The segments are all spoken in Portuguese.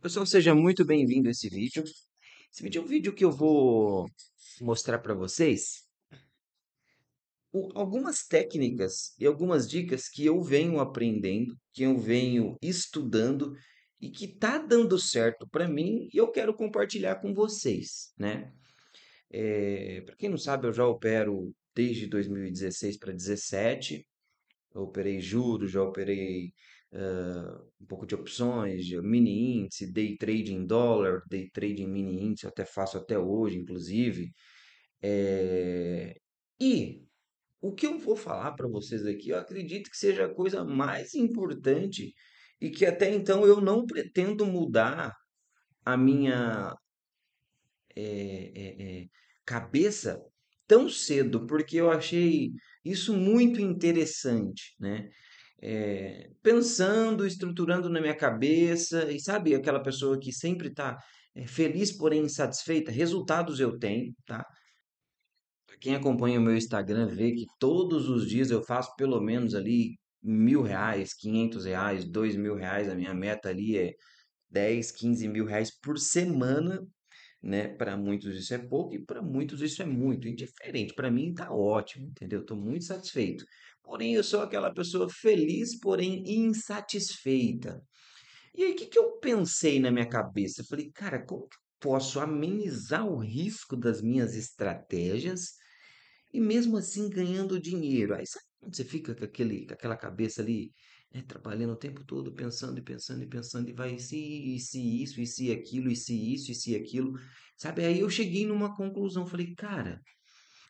pessoal, seja muito bem-vindo a esse vídeo. Esse vídeo é um vídeo que eu vou mostrar para vocês o, algumas técnicas e algumas dicas que eu venho aprendendo, que eu venho estudando e que tá dando certo para mim e eu quero compartilhar com vocês, né? É, para quem não sabe, eu já opero desde 2016 para 2017. Eu operei juros, já operei uh, um pouco de opções, de mini índice, day trade em dólar, day trade em mini índice, eu até faço até hoje, inclusive. É... E o que eu vou falar para vocês aqui, eu acredito que seja a coisa mais importante e que até então eu não pretendo mudar a minha é, é, cabeça tão cedo, porque eu achei isso muito interessante, né? é, pensando, estruturando na minha cabeça, e sabe aquela pessoa que sempre está é, eh, feliz, porém insatisfeita? Resultados eu tenho, tá? Quem acompanha o meu Instagram vê que todos os dias eu faço pelo menos ali mil reais, quinhentos reais, dois mil reais. A minha meta ali é dez, quinze mil reais por semana né? Para muitos isso é pouco e para muitos isso é muito, indiferente. Para mim tá ótimo, entendeu? Estou muito satisfeito. Porém, eu sou aquela pessoa feliz, porém insatisfeita. E aí, o que, que eu pensei na minha cabeça? Eu falei, cara, como que posso amenizar o risco das minhas estratégias e mesmo assim ganhando dinheiro? Aí, sabe quando você fica com, aquele, com aquela cabeça ali, né, trabalhando o tempo todo, pensando e pensando e pensando, e vai, e se, e se isso, e se aquilo, e se isso, e se aquilo, sabe? Aí eu cheguei numa conclusão, falei, cara,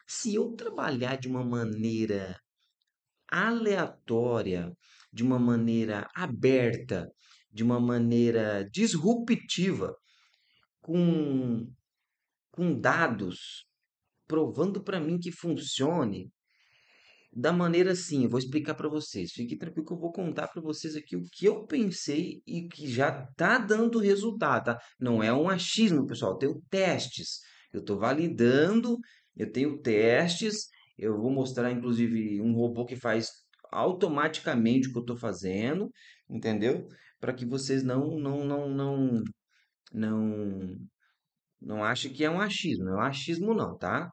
se eu trabalhar de uma maneira aleatória, de uma maneira aberta, de uma maneira disruptiva, com, com dados, provando para mim que funcione. Da maneira assim, vou explicar para vocês. Fique tranquilo que eu vou contar para vocês aqui o que eu pensei e que já tá dando resultado, tá? Não é um achismo, pessoal. Eu tenho testes. Eu estou validando, eu tenho testes eu vou mostrar, inclusive, um robô que faz automaticamente o que eu estou fazendo, entendeu? Para que vocês não, não, não, não, não, não achem que é um achismo. Não é um achismo, não, tá?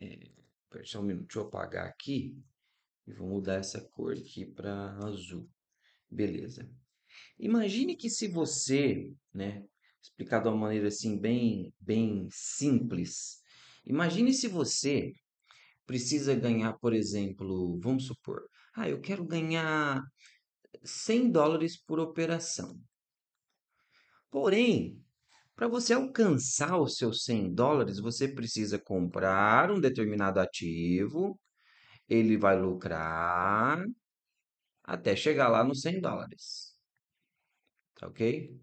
É, só um minuto, deixa eu apagar aqui e vou mudar essa cor aqui para azul. Beleza. Imagine que se você, né, explicado de uma maneira assim bem, bem simples, Imagine se você precisa ganhar, por exemplo, vamos supor, ah, eu quero ganhar 100 dólares por operação. Porém, para você alcançar os seus 100 dólares, você precisa comprar um determinado ativo, ele vai lucrar até chegar lá nos 100 dólares. Tá ok?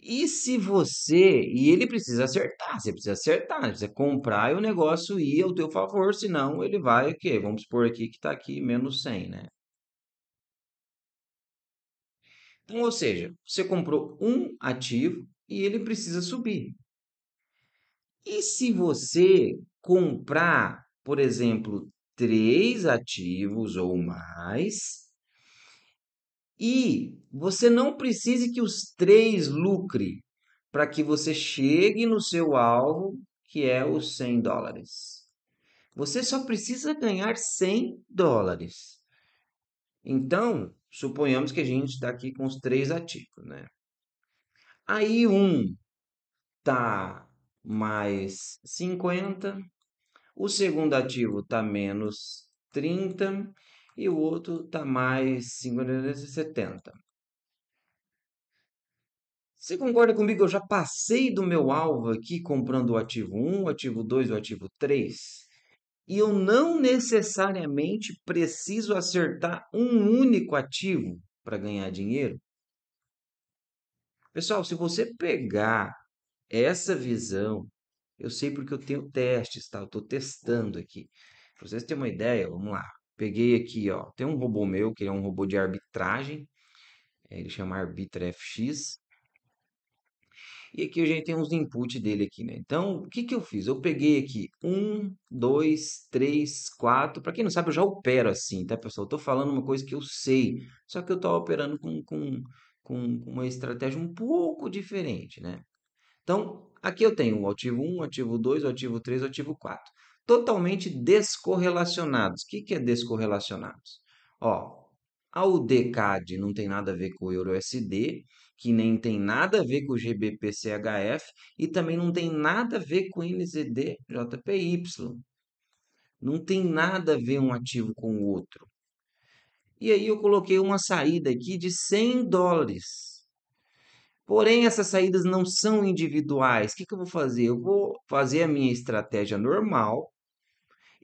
E se você, e ele precisa acertar, você precisa acertar, né? você precisa comprar e o negócio ir ao teu favor, senão ele vai, o que? vamos supor aqui que está aqui menos 100, né? Então, ou seja, você comprou um ativo e ele precisa subir. E se você comprar, por exemplo, três ativos ou mais, e você não precise que os três lucre para que você chegue no seu alvo, que é os 100 dólares. Você só precisa ganhar 100 dólares. Então, suponhamos que a gente está aqui com os três ativos, né? Aí um tá mais 50, o segundo ativo tá menos 30 e o outro está mais 570. Você concorda comigo? Eu já passei do meu alvo aqui comprando o ativo 1, o ativo 2 e o ativo 3. E eu não necessariamente preciso acertar um único ativo para ganhar dinheiro. Pessoal, se você pegar essa visão, eu sei porque eu tenho testes, tá? Eu estou testando aqui. Para vocês terem uma ideia, vamos lá. Peguei aqui, ó, tem um robô meu, que é um robô de arbitragem, é, ele chama Arbitra FX. E aqui a gente tem uns inputs dele aqui, né? Então, o que, que eu fiz? Eu peguei aqui um, dois, três, quatro. Para quem não sabe, eu já opero assim, tá, pessoal? Eu tô falando uma coisa que eu sei, só que eu tô operando com, com, com, uma estratégia um pouco diferente, né? Então, aqui eu tenho o ativo 1, ativo 2, ativo 3, ativo 4 totalmente descorrelacionados. O que, é descorrelacionados? Ó, a UDCAD não tem nada a ver com o EURUSD, que nem tem nada a ver com o GBPCHF e também não tem nada a ver com o NZD, JPY. Não tem nada a ver um ativo com o outro. E aí eu coloquei uma saída aqui de 100 dólares. Porém, essas saídas não são individuais. O que, que eu vou fazer? Eu vou fazer a minha estratégia normal,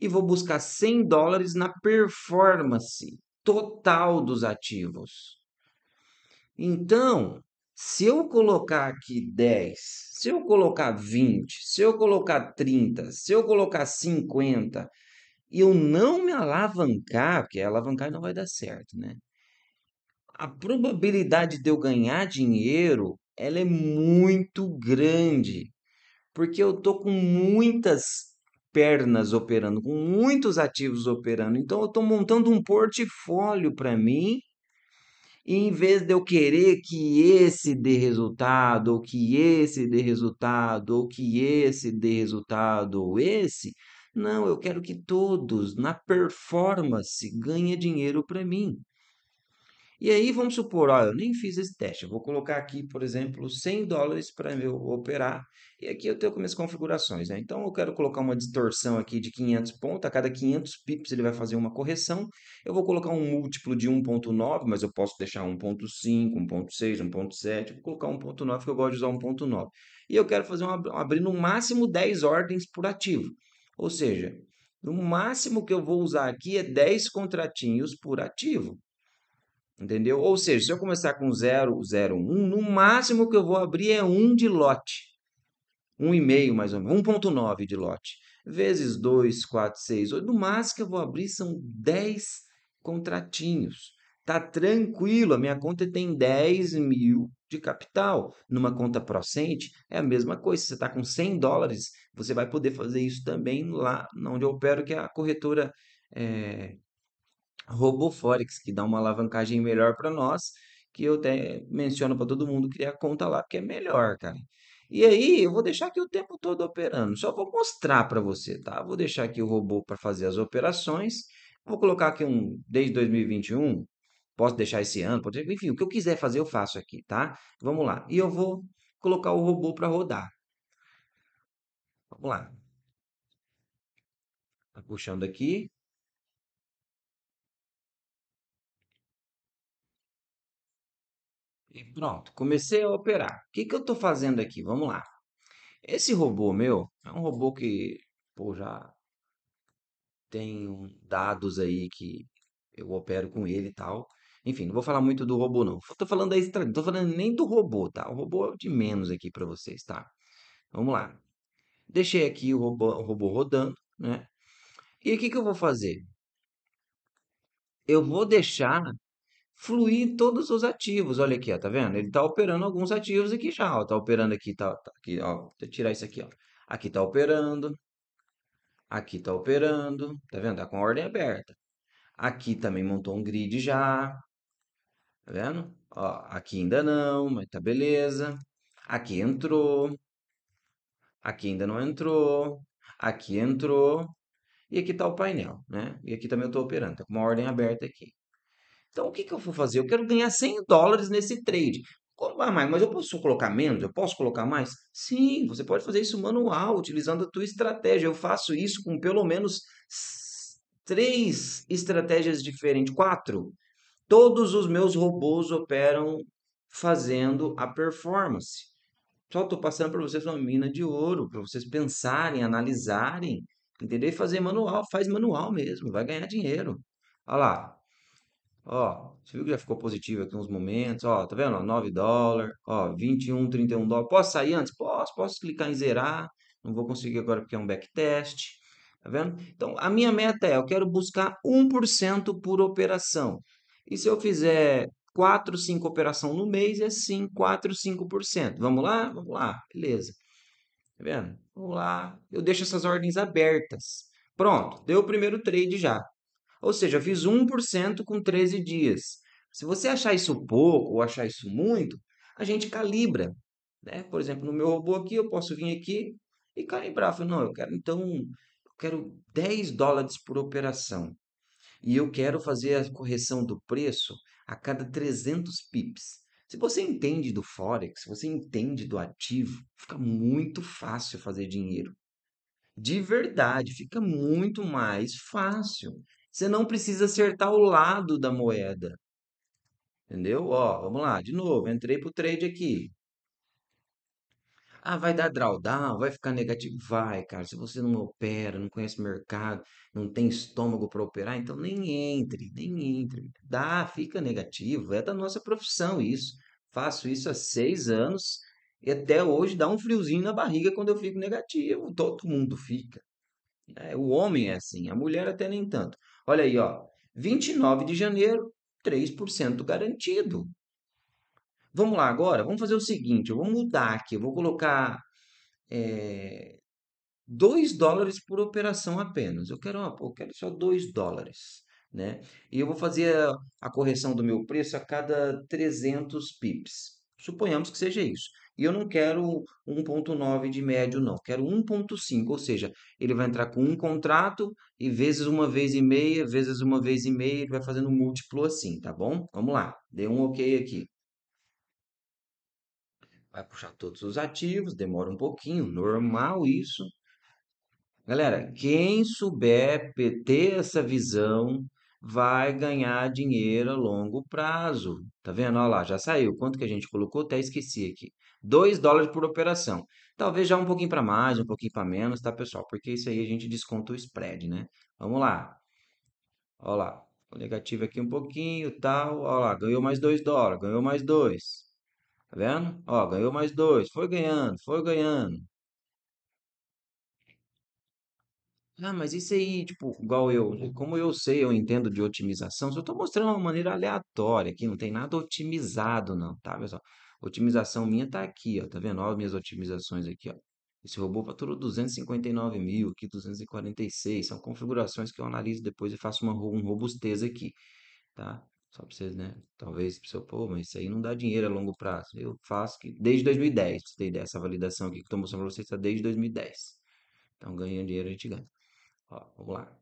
e vou buscar 100 dólares na performance total dos ativos. Então, se eu colocar aqui 10, se eu colocar 20, se eu colocar 30, se eu colocar 50, e eu não me alavancar, porque alavancar não vai dar certo, né? A probabilidade de eu ganhar dinheiro, ela é muito grande, porque eu tô com muitas pernas operando, com muitos ativos operando. Então eu estou montando um portfólio para mim. E em vez de eu querer que esse dê resultado, ou que esse dê resultado, ou que esse dê resultado, ou esse, não, eu quero que todos, na performance, ganhem dinheiro para mim. E aí, vamos supor, ó, eu nem fiz esse teste, eu vou colocar aqui, por exemplo, 100 dólares para eu operar, e aqui eu tenho minhas configurações, né? Então, eu quero colocar uma distorção aqui de 500 pontos, a cada 500 pips ele vai fazer uma correção, eu vou colocar um múltiplo de 1.9, mas eu posso deixar 1.5, 1.6, 1.7, vou colocar 1.9, porque eu gosto de usar 1.9. E eu quero fazer uma, abrir no máximo 10 ordens por ativo, ou seja, no máximo que eu vou usar aqui é 10 contratinhos por ativo. Entendeu? Ou seja, se eu começar com 0, 0, 1, no máximo que eu vou abrir é 1 de lote. 1,5 mais ou menos, 1,9 de lote. Vezes 2, 4, 6, 8. No máximo que eu vou abrir são 10 contratinhos. Tá tranquilo, a minha conta tem 10 mil de capital. Numa conta Procente, é a mesma coisa. Se você está com 100 dólares, você vai poder fazer isso também lá onde eu opero, que é a corretora é, RoboForex, que dá uma alavancagem melhor para nós, que eu até menciono para todo mundo criar conta lá, porque é melhor, cara. E aí, eu vou deixar aqui o tempo todo operando. Só vou mostrar para você, tá? Vou deixar aqui o robô para fazer as operações. Vou colocar aqui um desde 2021. Posso deixar esse ano, pode, enfim, o que eu quiser fazer eu faço aqui, tá? Vamos lá. E eu vou colocar o robô para rodar. Vamos lá. Tá puxando aqui. E pronto, comecei a operar. O que, que eu estou fazendo aqui? Vamos lá. Esse robô meu é um robô que pô, já tem dados aí que eu opero com ele e tal. Enfim, não vou falar muito do robô, não. Estou falando da estrada, não tô falando nem do robô, tá? O robô é de menos aqui para vocês, tá? Vamos lá. Deixei aqui o robô, o robô rodando, né? E o que, que eu vou fazer? Eu vou deixar fluir todos os ativos. Olha aqui, ó, tá vendo? Ele tá operando alguns ativos aqui já, ó, tá operando aqui, tá, tá aqui, ó, Vou tirar isso aqui, ó. Aqui tá operando, aqui tá operando, tá vendo? Tá com a ordem aberta. Aqui também montou um grid já, tá vendo? Ó, aqui ainda não, mas tá beleza. Aqui entrou, aqui ainda não entrou, aqui entrou, e aqui tá o painel, né? E aqui também eu tô operando, tá com uma ordem aberta aqui. Então, o que, que eu vou fazer? Eu quero ganhar 100 dólares nesse trade. Ah, mais? mas eu posso colocar menos? Eu posso colocar mais? Sim, você pode fazer isso manual, utilizando a tua estratégia. Eu faço isso com pelo menos três estratégias diferentes, quatro. Todos os meus robôs operam fazendo a performance. Só estou passando para vocês uma mina de ouro, para vocês pensarem, analisarem, entender? Fazer manual, faz manual mesmo, vai ganhar dinheiro. Olha lá, Ó, você viu que já ficou positivo aqui uns momentos, ó, tá vendo? Ó, 9 dólares, ó, 21, 31 dólares. Posso sair antes? Posso, posso clicar em zerar. Não vou conseguir agora porque é um backtest. Tá vendo? Então, a minha meta é, eu quero buscar 1% por operação. E se eu fizer 4, 5 operação no mês, é sim, 4, 5%. Vamos lá? Vamos lá. Beleza. Tá vendo? Vamos lá. Eu deixo essas ordens abertas. Pronto, deu o primeiro trade já. Ou seja, eu fiz 1% com 13 dias. Se você achar isso pouco ou achar isso muito, a gente calibra. Né? Por exemplo, no meu robô aqui, eu posso vir aqui e calibrar. Eu falo, não, eu quero então, eu quero 10 dólares por operação. E eu quero fazer a correção do preço a cada 300 pips. Se você entende do Forex, se você entende do ativo, fica muito fácil fazer dinheiro. De verdade, fica muito mais fácil. Você não precisa acertar o lado da moeda. Entendeu? Ó, vamos lá, de novo, entrei pro trade aqui. Ah, vai dar drawdown, vai ficar negativo. Vai, cara. Se você não opera, não conhece mercado, não tem estômago para operar, então nem entre, nem entre. Dá, fica negativo. É da nossa profissão isso. Faço isso há seis anos e até hoje dá um friozinho na barriga quando eu fico negativo. Todo mundo fica. É, o homem é assim, a mulher até nem tanto. Olha aí, ó, 29 de janeiro, 3% garantido. Vamos lá agora, vamos fazer o seguinte, eu vou mudar aqui, eu vou colocar é, 2 dólares por operação apenas. Eu quero, eu quero só 2 dólares. Né? E eu vou fazer a, a correção do meu preço a cada 300 pips. Suponhamos que seja isso. E eu não quero 1,9 de médio, não. Quero 1,5, ou seja, ele vai entrar com um contrato e vezes uma vez e meia, vezes uma vez e meia, ele vai fazendo múltiplo assim, tá bom? Vamos lá, dê um OK aqui. Vai puxar todos os ativos, demora um pouquinho, normal isso. Galera, quem souber ter essa visão vai ganhar dinheiro a longo prazo. Tá vendo? Olha lá, já saiu. Quanto que a gente colocou? Até esqueci aqui. 2 dólares por operação. Talvez já um pouquinho para mais, um pouquinho para menos, tá, pessoal? Porque isso aí a gente desconta o spread, né? Vamos lá. Olha lá. O negativo aqui um pouquinho, tal. Olha lá, ganhou mais 2 dólares, ganhou mais 2. Tá vendo? Ó, ganhou mais 2. Foi ganhando, foi ganhando. Ah, mas isso aí, tipo, igual eu, como eu sei, eu entendo de otimização, só estou mostrando uma maneira aleatória aqui, não tem nada otimizado, não, tá, pessoal? Otimização minha tá aqui, ó. Tá vendo? Ó, minhas otimizações aqui, ó. Esse robô faturou 259 mil, aqui 246. São configurações que eu analiso depois e faço uma, um robustez aqui, tá? Só pra vocês, né? Talvez pro seu, povo, mas isso aí não dá dinheiro a longo prazo. Eu faço que, desde 2010, pra você ter ideia, essa validação aqui que eu tô mostrando pra vocês tá desde 2010. Então, ganhando dinheiro a gente ganha. Ó, vamos lá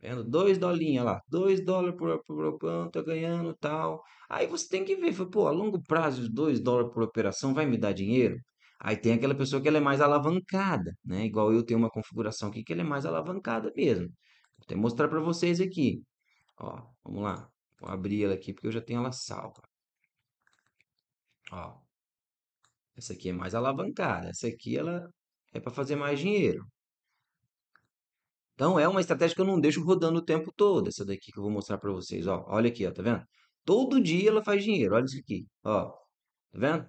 vendo 2 dolinhas lá, 2 dólares por, por, por tá ganhando tal. Aí você tem que ver, pô, a longo prazo, 2 dólares por operação vai me dar dinheiro? Aí tem aquela pessoa que ela é mais alavancada, né? Igual eu tenho uma configuração aqui que ela é mais alavancada mesmo. Vou até mostrar para vocês aqui. Ó, vamos lá. Vou abrir ela aqui porque eu já tenho ela salva. Ó. Essa aqui é mais alavancada. Essa aqui ela é para fazer mais dinheiro. Então é uma estratégia que eu não deixo rodando o tempo todo, essa daqui que eu vou mostrar para vocês, ó. Olha aqui, ó, tá vendo? Todo dia ela faz dinheiro, olha isso aqui, ó. Tá vendo?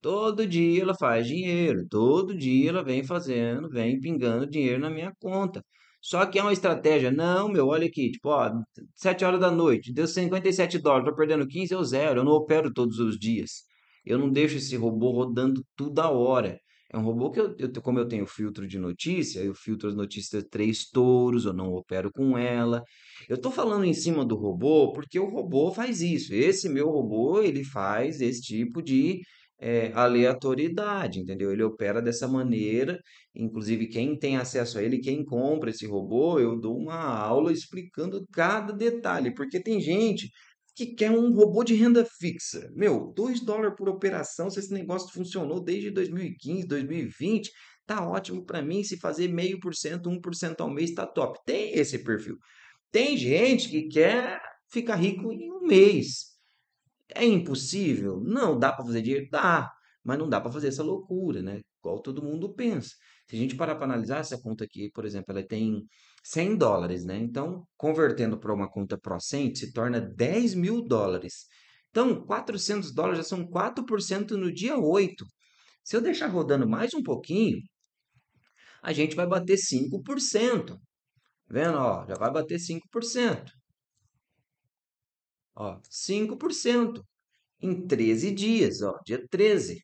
Todo dia ela faz dinheiro, todo dia ela vem fazendo, vem pingando dinheiro na minha conta. Só que é uma estratégia, não, meu, olha aqui, tipo, ó, 7 horas da noite, deu 57 dólares, tô perdendo 15, eu zero, eu não opero todos os dias. Eu não deixo esse robô rodando toda hora. É um robô que, eu, eu, como eu tenho filtro de notícia, eu filtro as notícias três touros, eu não opero com ela. Eu estou falando em cima do robô porque o robô faz isso. Esse meu robô, ele faz esse tipo de é, aleatoriedade, entendeu? Ele opera dessa maneira. Inclusive, quem tem acesso a ele, quem compra esse robô, eu dou uma aula explicando cada detalhe, porque tem gente que quer um robô de renda fixa. Meu, 2 dólares por operação, se esse negócio funcionou desde 2015, 2020, tá ótimo para mim se fazer meio por cento, um por cento ao mês, tá top. Tem esse perfil. Tem gente que quer ficar rico em um mês. É impossível? Não, dá para fazer dinheiro? Dá, mas não dá para fazer essa loucura, né? Igual todo mundo pensa. Se a gente parar para analisar essa conta aqui, por exemplo, ela tem 100 dólares, né? Então, convertendo para uma conta Procent, se torna 10 mil dólares. Então, 400 dólares já são 4% no dia 8. Se eu deixar rodando mais um pouquinho, a gente vai bater 5%. Tá vendo? Ó, já vai bater 5%. Ó, 5% em 13 dias, ó, dia 13.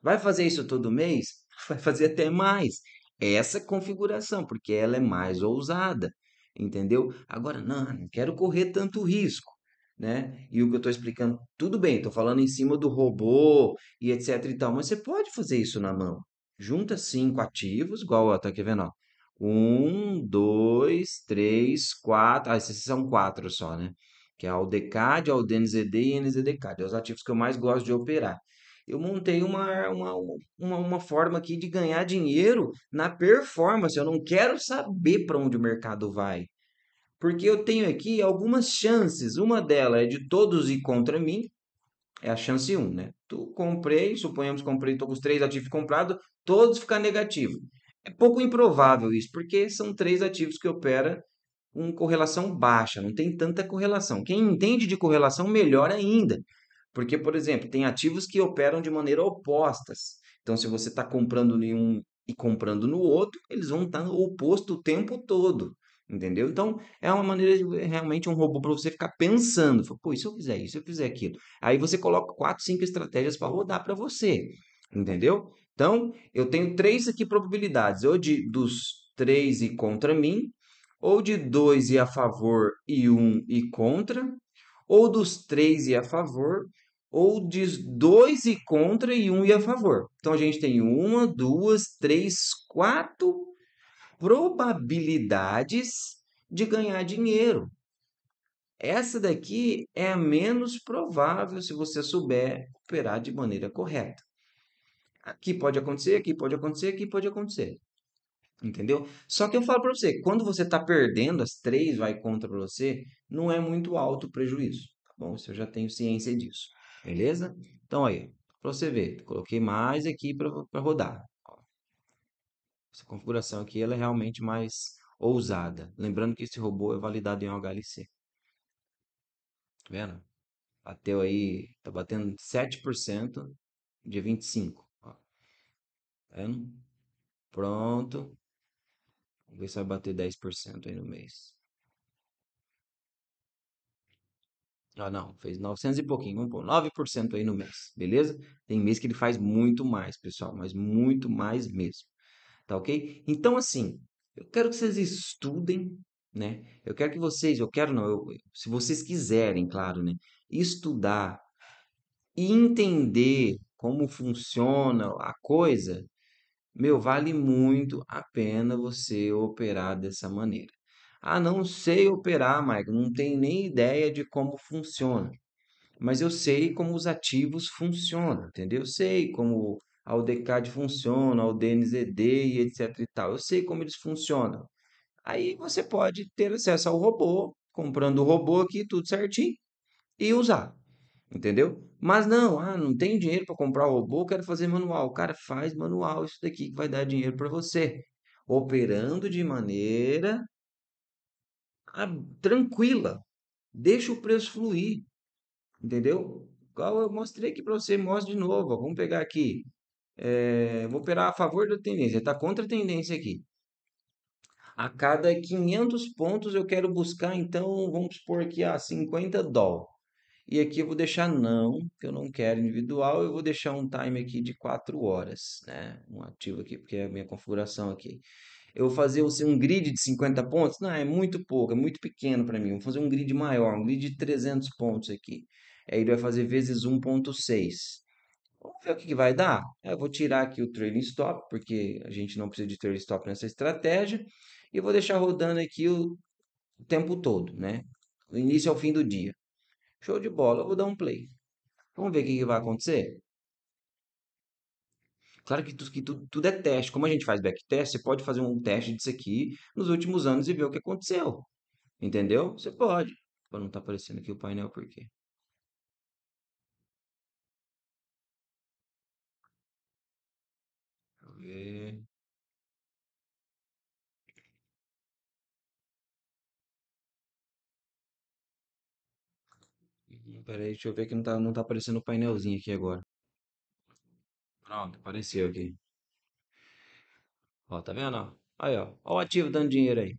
Vai fazer isso todo mês? Vai fazer até mais essa configuração, porque ela é mais ousada, entendeu? Agora, não, não quero correr tanto risco, né? E o que eu estou explicando, tudo bem, estou falando em cima do robô e etc e tal, mas você pode fazer isso na mão. Junta cinco ativos, igual, tá aqui vendo, ó. Um, dois, três, quatro. Ah, esses são quatro só, né? Que é o ALDECAD, o Dnzd, e a NZDCAD. É os ativos que eu mais gosto de operar eu montei uma, uma, uma, uma forma aqui de ganhar dinheiro na performance. Eu não quero saber para onde o mercado vai. Porque eu tenho aqui algumas chances. Uma delas é de todos ir contra mim. É a chance 1, um, né? Tu comprei, suponhamos comprei, estou com os três ativos comprados, todos ficar negativo. É pouco improvável isso, porque são três ativos que opera com correlação baixa, não tem tanta correlação. Quem entende de correlação, melhor ainda. Porque, por exemplo, tem ativos que operam de maneira opostas. Então, se você está comprando em um e comprando no outro, eles vão estar tá oposto o tempo todo. Entendeu? Então, é uma maneira de realmente um robô para você ficar pensando. Pô, e se eu fizer isso, se eu fizer aquilo? Aí você coloca quatro, cinco estratégias para rodar para você. Entendeu? Então, eu tenho três aqui probabilidades. Ou de dos três e contra mim, ou de dois e a favor e um e contra, ou dos três e a favor ou diz dois e contra e um e a favor. Então a gente tem uma, duas, três, quatro probabilidades de ganhar dinheiro. Essa daqui é a menos provável se você souber operar de maneira correta. Aqui pode acontecer, aqui pode acontecer, aqui pode acontecer. Entendeu? Só que eu falo para você, quando você está perdendo, as três vai contra você, não é muito alto o prejuízo. Tá bom, isso eu já tenho ciência disso. Beleza? Então, aí, para você ver, coloquei mais aqui para rodar. Essa configuração aqui ela é realmente mais ousada. Lembrando que esse robô é validado em HLC. Tá vendo? Bateu aí, tá batendo 7% de 25%. Ó. Tá vendo? Pronto. Vamos ver se vai bater 10% aí no mês. Ah, não, fez 900 e pouquinho, vamos pôr 9% aí no mês, beleza? Tem mês que ele faz muito mais, pessoal, mas muito mais mesmo, tá ok? Então, assim, eu quero que vocês estudem, né? Eu quero que vocês, eu quero não, eu, se vocês quiserem, claro, né? Estudar e entender como funciona a coisa, meu, vale muito a pena você operar dessa maneira. Ah, não sei operar, Michael, não tenho nem ideia de como funciona. Mas eu sei como os ativos funcionam, entendeu? Eu sei como a UDCAD funciona, o DNZD e etc e tal. Eu sei como eles funcionam. Aí você pode ter acesso ao robô, comprando o robô aqui, tudo certinho, e usar, entendeu? Mas não, ah, não tenho dinheiro para comprar o robô, quero fazer manual. Cara, faz manual isso daqui que vai dar dinheiro para você. Operando de maneira a, tranquila. Deixa o preço fluir. Entendeu? Qual eu mostrei aqui para você, mostra de novo. Ó, vamos pegar aqui. É, vou operar a favor da tendência. Está contra a tendência aqui. A cada 500 pontos eu quero buscar, então, vamos supor aqui a 50 dólares. E aqui eu vou deixar não, que eu não quero individual, eu vou deixar um time aqui de 4 horas, né? Um ativo aqui, porque é a minha configuração aqui eu fazer assim, um grid de 50 pontos, não, é muito pouco, é muito pequeno para mim. Vou fazer um grid maior, um grid de 300 pontos aqui. Aí ele vai fazer vezes 1.6. Vamos ver o que, que vai dar. Eu vou tirar aqui o trailing stop, porque a gente não precisa de trailing stop nessa estratégia. E vou deixar rodando aqui o tempo todo, né? Do início ao fim do dia. Show de bola, eu vou dar um play. Vamos ver o que, que vai acontecer? Claro que, tu, que tu, tudo é teste. Como a gente faz backtest, você pode fazer um teste disso aqui nos últimos anos e ver o que aconteceu. Entendeu? Você pode. Pô, não tá aparecendo aqui o painel, por quê? Deixa eu ver. Peraí, deixa eu ver que não tá, não tá aparecendo o painelzinho aqui agora. Pronto, apareceu aqui. Ó, tá vendo? Aí, ó. Ó o ativo dando dinheiro aí.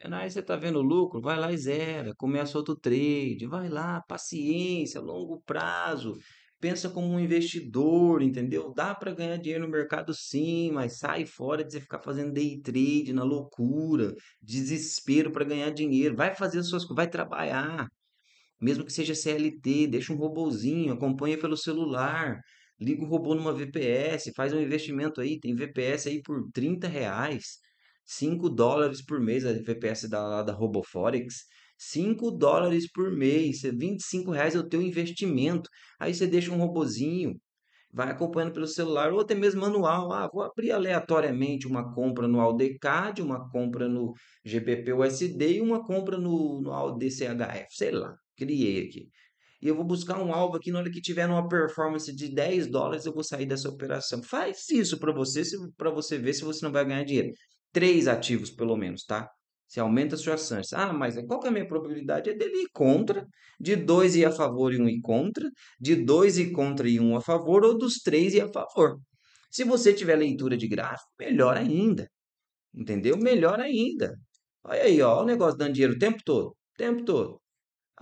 É, Aí você tá vendo o lucro, vai lá e zera, começa outro trade, vai lá, paciência, longo prazo, pensa como um investidor, entendeu? Dá para ganhar dinheiro no mercado sim, mas sai fora de você ficar fazendo day trade na loucura, desespero para ganhar dinheiro. Vai fazer as suas coisas, vai trabalhar. Mesmo que seja CLT, deixa um robozinho, acompanha pelo celular liga o robô numa VPS, faz um investimento aí, tem VPS aí por 30 reais, 5 dólares por mês, a VPS da, da Roboforex, 5 dólares por mês, 25 é reais é o teu investimento, aí você deixa um robozinho, vai acompanhando pelo celular ou até mesmo manual. Ah, vou abrir aleatoriamente uma compra no AudeCAD, uma compra no GBP USD e uma compra no, no AldcHf sei lá, criei aqui e eu vou buscar um alvo aqui, na hora que tiver uma performance de 10 dólares, eu vou sair dessa operação. Faz isso para você, para você ver se você não vai ganhar dinheiro. Três ativos, pelo menos, tá? Você aumenta a sua chance. Ah, mas qual que é a minha probabilidade? É dele ir contra, de dois ir a favor e um ir contra, de dois ir contra e um a favor, ou dos três ir a favor. Se você tiver leitura de gráfico, melhor ainda. Entendeu? Melhor ainda. Olha aí, ó, o negócio dando dinheiro o tempo todo. O tempo todo.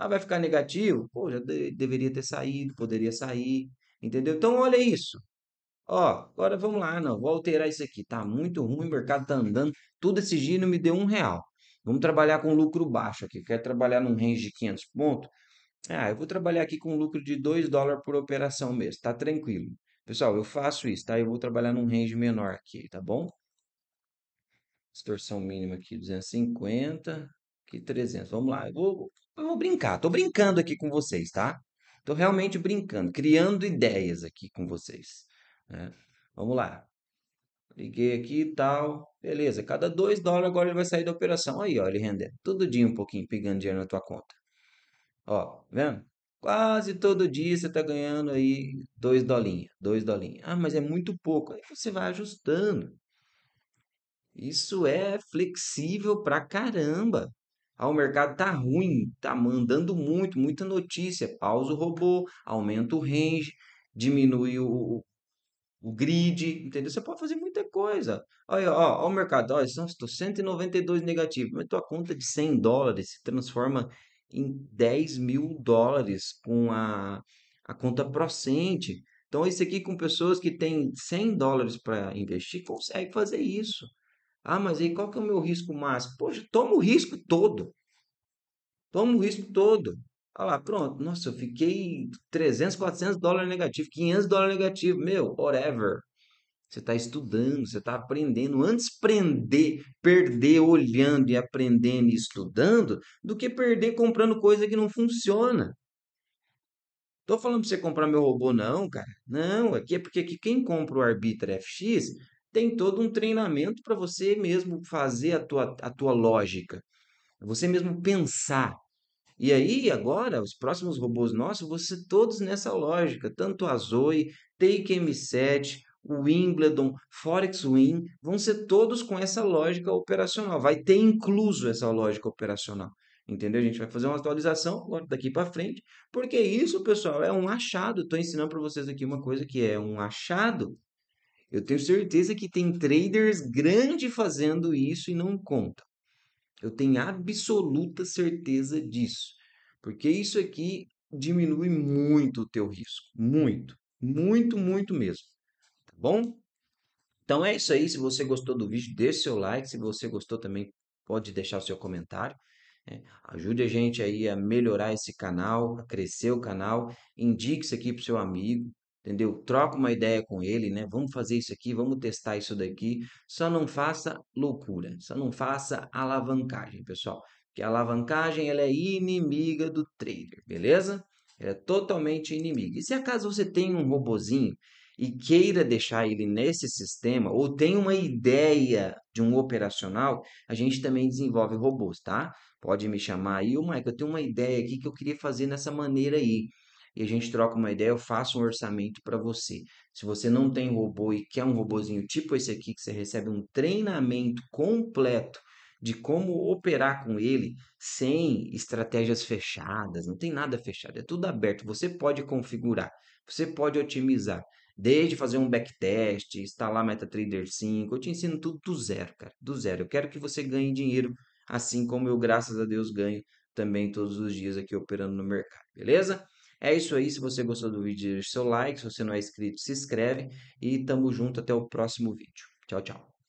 Ah, vai ficar negativo? Pô, já de deveria ter saído, poderia sair, entendeu? Então, olha isso. Ó, agora vamos lá, não, vou alterar isso aqui. Tá muito ruim, o mercado tá andando, tudo esse giro me deu um real. Vamos trabalhar com lucro baixo aqui, quer trabalhar num range de 500 pontos? Ah, eu vou trabalhar aqui com lucro de 2 dólares por operação mesmo, tá tranquilo. Pessoal, eu faço isso, tá? Eu vou trabalhar num range menor aqui, tá bom? Distorção mínima aqui, 250, aqui 300. Vamos lá, eu vou eu vou brincar, tô brincando aqui com vocês, tá? Tô realmente brincando, criando ideias aqui com vocês. Né? Vamos lá. Liguei aqui e tal. Beleza, cada 2 dólares agora ele vai sair da operação. Aí, ó, ele rendendo. Todo dia um pouquinho, pegando dinheiro na tua conta. Ó, vendo? Quase todo dia você tá ganhando aí 2 dolinhas, 2 dolinhas. Ah, mas é muito pouco. Aí você vai ajustando. Isso é flexível pra caramba. Ah, o mercado tá ruim, tá mandando muito, muita notícia. Pausa o robô, aumenta o range, diminui o, o grid, entendeu? Você pode fazer muita coisa. Olha, ó, ó o mercado, olha, são 192 negativo, mas tua conta de 100 dólares se transforma em 10 mil dólares com a, a conta Procente. Então, isso aqui com pessoas que têm 100 dólares para investir, consegue fazer isso. Ah, mas aí qual que é o meu risco máximo? Poxa, toma o risco todo. Toma o risco todo. Olha lá, pronto. Nossa, eu fiquei 300, 400 dólares negativo, 500 dólares negativo. Meu, whatever. Você está estudando, você está aprendendo. Antes prender, perder olhando e aprendendo e estudando, do que perder comprando coisa que não funciona. Tô falando para você comprar meu robô, não, cara. Não, aqui é porque aqui quem compra o Arbitra FX tem todo um treinamento para você mesmo fazer a tua, a tua lógica, você mesmo pensar. E aí, agora, os próximos robôs nossos, você todos nessa lógica, tanto a Zoe, Take M7, o Wimbledon, Forex Win, vão ser todos com essa lógica operacional. Vai ter incluso essa lógica operacional. Entendeu? A gente vai fazer uma atualização daqui para frente, porque isso, pessoal, é um achado. Estou ensinando para vocês aqui uma coisa que é um achado eu tenho certeza que tem traders grande fazendo isso e não conta. Eu tenho absoluta certeza disso. Porque isso aqui diminui muito o teu risco, muito, muito, muito mesmo. Tá bom? Então é isso aí, se você gostou do vídeo, deixe seu like, se você gostou também pode deixar o seu comentário. Né? Ajude a gente aí a melhorar esse canal, a crescer o canal, indique isso aqui para seu amigo, entendeu? Troca uma uhum. ideia com ele, né? Vamos fazer isso aqui, vamos testar isso daqui. Só não faça loucura, só não faça alavancagem, pessoal. Que a alavancagem ela é inimiga do trader, beleza? Ela é totalmente inimiga. E se acaso você tem um robozinho e queira deixar ele nesse sistema ou tem uma ideia de um operacional, a gente também desenvolve robôs, tá? Pode me chamar aí, o Michael, eu tenho uma ideia aqui que eu queria fazer nessa maneira aí e a gente troca uma ideia, eu faço um orçamento para você. Se você não tem robô e quer um robozinho tipo esse aqui, que você recebe um treinamento completo de como operar com ele sem estratégias fechadas, não tem nada fechado, é tudo aberto. Você pode configurar, você pode otimizar, desde fazer um backtest, instalar MetaTrader 5, eu te ensino tudo do zero, cara, do zero. Eu quero que você ganhe dinheiro, assim como eu, graças a Deus, ganho também todos os dias aqui operando no mercado, beleza? É isso aí. Se você gostou do vídeo, deixe seu like. Se você não é inscrito, se inscreve. E tamo junto até o próximo vídeo. Tchau, tchau.